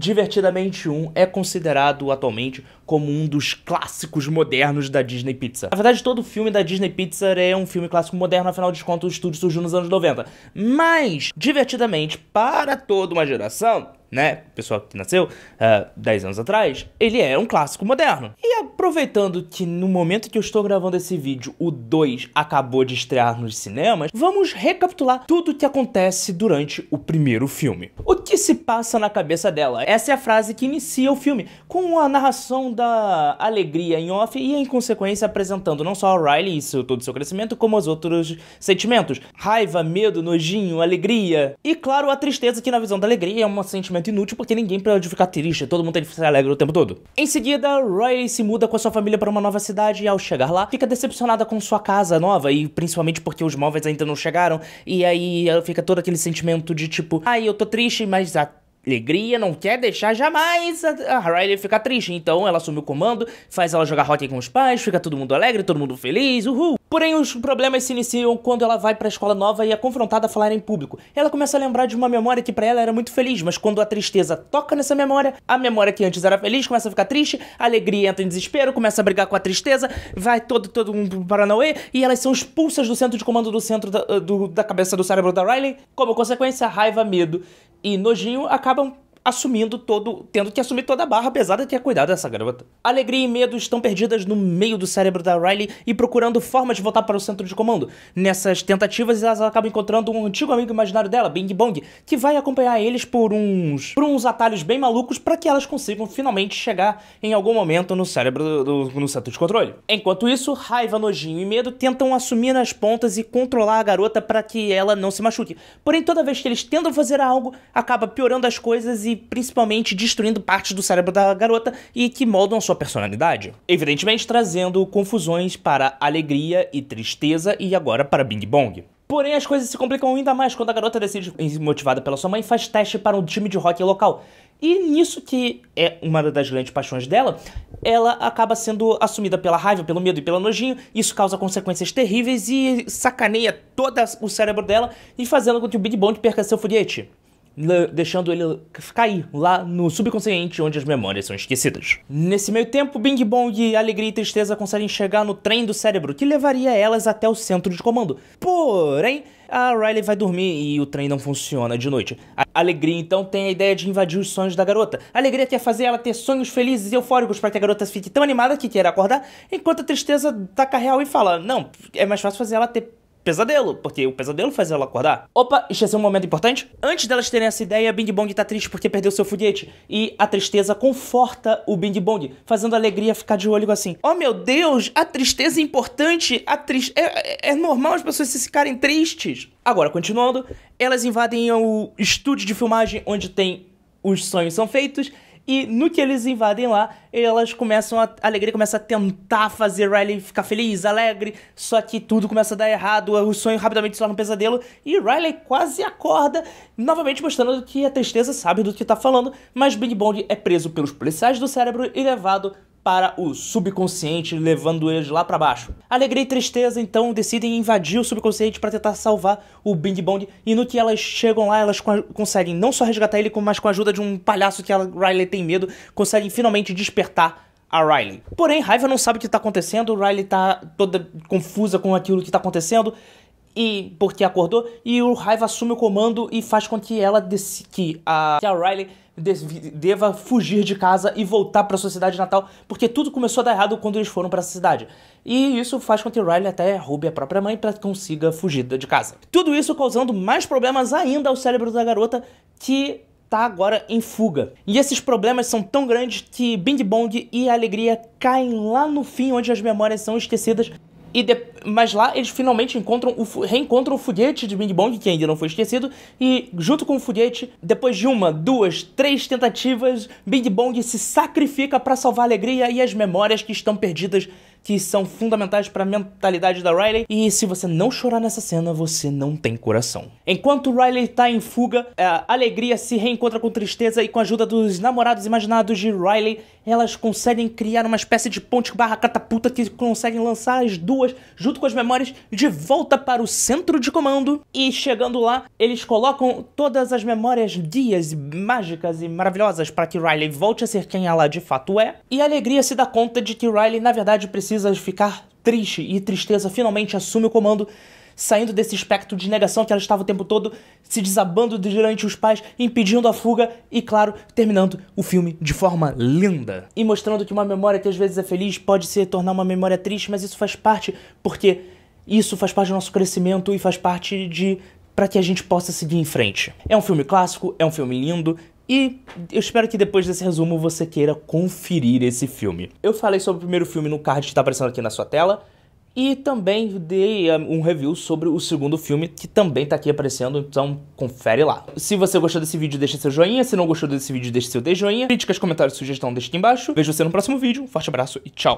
Divertidamente 1 é considerado atualmente como um dos clássicos modernos da Disney Pizza. Na verdade, todo filme da Disney Pizza é um filme clássico moderno, afinal de contas, o estúdio surgiu nos anos 90. Mas, divertidamente, para toda uma geração, né, pessoal que nasceu uh, ah, 10 anos atrás, ele é um clássico moderno. E aproveitando que no momento que eu estou gravando esse vídeo, o 2 acabou de estrear nos cinemas, vamos recapitular tudo o que acontece durante o primeiro filme. O que se passa na cabeça dela? Essa é a frase que inicia o filme, com a narração da alegria em off e, em consequência, apresentando não só a Riley e seu, todo o seu crescimento, como os outros sentimentos. Raiva, medo, nojinho, alegria. E, claro, a tristeza, que na visão da alegria é um sentimento inútil porque ninguém pode ficar triste, todo mundo tem que ser alegre o tempo todo. Em seguida, Riley se muda com a sua família para uma nova cidade e ao chegar lá, fica decepcionada com sua casa nova e principalmente porque os móveis ainda não chegaram e aí fica todo aquele sentimento de tipo, ai, eu tô triste, mas a alegria, não quer deixar jamais a, a Riley ficar triste. Então ela assume o comando, faz ela jogar hockey com os pais, fica todo mundo alegre, todo mundo feliz, uhul. Porém, os problemas se iniciam quando ela vai para a escola nova e é confrontada a falar em público. Ela começa a lembrar de uma memória que para ela era muito feliz, mas quando a tristeza toca nessa memória, a memória que antes era feliz começa a ficar triste, a alegria entra em desespero, começa a brigar com a tristeza, vai todo todo um Paranauê e elas são expulsas do centro de comando do centro da, do, da cabeça do cérebro da Riley. Como consequência, raiva, medo e nojinho acabam assumindo todo, tendo que assumir toda a barra pesada que ter cuidar dessa garota. Alegria e medo estão perdidas no meio do cérebro da Riley e procurando formas de voltar para o centro de comando. Nessas tentativas, elas acabam encontrando um antigo amigo imaginário dela, Bing Bong, que vai acompanhar eles por uns por uns atalhos bem malucos para que elas consigam finalmente chegar em algum momento no cérebro do, do, no centro de controle. Enquanto isso, raiva, nojinho e medo tentam assumir nas pontas e controlar a garota para que ela não se machuque. Porém, toda vez que eles tentam fazer algo, acaba piorando as coisas e e principalmente destruindo partes do cérebro da garota e que moldam sua personalidade. Evidentemente trazendo confusões para alegria e tristeza e agora para Bing Bong. Porém, as coisas se complicam ainda mais quando a garota decide, motivada pela sua mãe, faz teste para um time de rock local. E nisso que é uma das grandes paixões dela, ela acaba sendo assumida pela raiva, pelo medo e pelo nojinho. Isso causa consequências terríveis e sacaneia todo o cérebro dela e fazendo com que o Big Bond perca seu foguete deixando ele cair lá no subconsciente onde as memórias são esquecidas. Nesse meio tempo, Bing Bong, Alegria e Tristeza conseguem chegar no trem do cérebro, que levaria elas até o centro de comando. Porém, a Riley vai dormir e o trem não funciona de noite. A Alegria então tem a ideia de invadir os sonhos da garota. A Alegria quer fazer ela ter sonhos felizes e eufóricos para que a garota fique tão animada que queira acordar, enquanto a Tristeza taca real e fala: Não, é mais fácil fazer ela ter pesadelo, porque o pesadelo faz ela acordar. Opa, esqueceu é um momento importante? Antes delas terem essa ideia, Bing Bong tá triste porque perdeu seu foguete. E a tristeza conforta o Bing Bong, fazendo a alegria ficar de olho assim. Oh meu Deus, a tristeza é importante, a tris... É, é, é normal as pessoas se ficarem tristes. Agora, continuando, elas invadem o estúdio de filmagem onde tem Os Sonhos São Feitos e no que eles invadem lá, elas começam a. a alegria começa a tentar fazer Riley ficar feliz, alegre. Só que tudo começa a dar errado, o sonho rapidamente se torna um pesadelo. E Riley quase acorda, novamente mostrando que a tristeza sabe do que tá falando. Mas Big Bond é preso pelos policiais do cérebro e levado para o subconsciente, levando eles lá para baixo. Alegria e tristeza então decidem invadir o subconsciente para tentar salvar o Bing Bong, e no que elas chegam lá, elas conseguem não só resgatar ele, mas com a ajuda de um palhaço que a Riley tem medo, conseguem finalmente despertar a Riley. Porém, Raiva não sabe o que está acontecendo, Riley está toda confusa com aquilo que está acontecendo, e porque acordou e o Raiva assume o comando e faz com que ela que a, que a Riley deva fugir de casa e voltar para a sociedade natal, porque tudo começou a dar errado quando eles foram para essa cidade. E isso faz com que Riley até roube a própria mãe para que consiga fugir de casa. Tudo isso causando mais problemas ainda ao cérebro da garota que está agora em fuga. E esses problemas são tão grandes que Bing Bong e a Alegria caem lá no fim onde as memórias são esquecidas e de... Mas lá eles finalmente encontram o... reencontram o foguete de Big Bong, que ainda não foi esquecido, e junto com o foguete, depois de uma, duas, três tentativas, Big Bong se sacrifica para salvar a alegria e as memórias que estão perdidas que são fundamentais para a mentalidade da Riley. E se você não chorar nessa cena, você não tem coração. Enquanto Riley está em fuga, é, a alegria se reencontra com tristeza e com a ajuda dos namorados imaginados de Riley, elas conseguem criar uma espécie de ponte barra catapulta que conseguem lançar as duas, junto com as memórias, de volta para o centro de comando. E chegando lá, eles colocam todas as memórias guias, mágicas e maravilhosas para que Riley volte a ser quem ela de fato é. E a alegria se dá conta de que Riley, na verdade, precisa precisa ficar triste e tristeza finalmente assume o comando, saindo desse espectro de negação que ela estava o tempo todo, se desabando durante os pais, impedindo a fuga e, claro, terminando o filme de forma linda. E mostrando que uma memória que às vezes é feliz pode se tornar uma memória triste, mas isso faz parte porque isso faz parte do nosso crescimento e faz parte de para que a gente possa seguir em frente. É um filme clássico, é um filme lindo, e eu espero que depois desse resumo você queira conferir esse filme. Eu falei sobre o primeiro filme no card que está aparecendo aqui na sua tela. E também dei eh, um review sobre o segundo filme, que também tá aqui aparecendo, então confere lá. Se você gostou desse vídeo, deixa seu joinha. Se não gostou desse vídeo, deixa seu de joinha. Críticas, comentários, sugestão, deixa aqui embaixo. Vejo você no próximo vídeo. Um forte abraço e tchau!